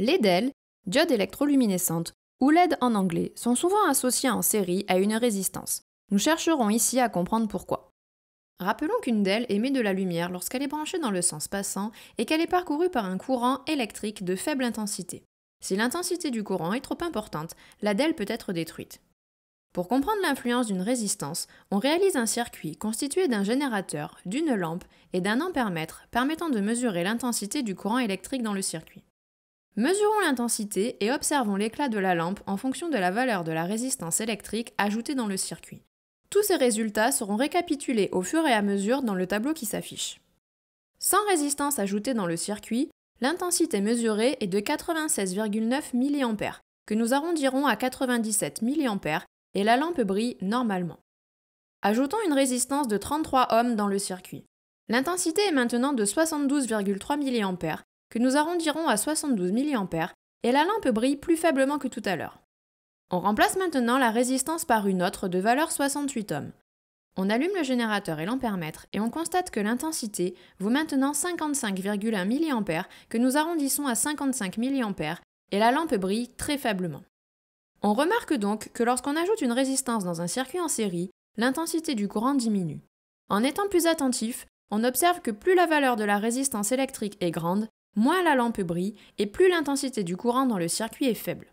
Les DEL, diodes électroluminescentes, ou LED en anglais, sont souvent associés en série à une résistance. Nous chercherons ici à comprendre pourquoi. Rappelons qu'une DEL émet de la lumière lorsqu'elle est branchée dans le sens passant et qu'elle est parcourue par un courant électrique de faible intensité. Si l'intensité du courant est trop importante, la DEL peut être détruite. Pour comprendre l'influence d'une résistance, on réalise un circuit constitué d'un générateur, d'une lampe et d'un ampèremètre permettant de mesurer l'intensité du courant électrique dans le circuit. Mesurons l'intensité et observons l'éclat de la lampe en fonction de la valeur de la résistance électrique ajoutée dans le circuit. Tous ces résultats seront récapitulés au fur et à mesure dans le tableau qui s'affiche. Sans résistance ajoutée dans le circuit, l'intensité mesurée est de 96,9 mA, que nous arrondirons à 97 mA, et la lampe brille normalement. Ajoutons une résistance de 33 ohms dans le circuit. L'intensité est maintenant de 72,3 mA que nous arrondirons à 72 mA et la lampe brille plus faiblement que tout à l'heure. On remplace maintenant la résistance par une autre de valeur 68 ohms. On allume le générateur et l'ampèremètre et on constate que l'intensité vaut maintenant 55,1 mA que nous arrondissons à 55 mA et la lampe brille très faiblement. On remarque donc que lorsqu'on ajoute une résistance dans un circuit en série, l'intensité du courant diminue. En étant plus attentif, on observe que plus la valeur de la résistance électrique est grande, moins la lampe brille et plus l'intensité du courant dans le circuit est faible.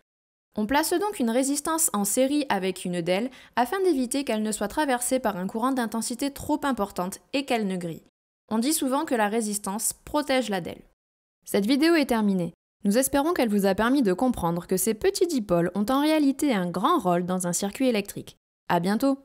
On place donc une résistance en série avec une DEL afin d'éviter qu'elle ne soit traversée par un courant d'intensité trop importante et qu'elle ne grille. On dit souvent que la résistance protège la DEL. Cette vidéo est terminée. Nous espérons qu'elle vous a permis de comprendre que ces petits dipôles ont en réalité un grand rôle dans un circuit électrique. À bientôt!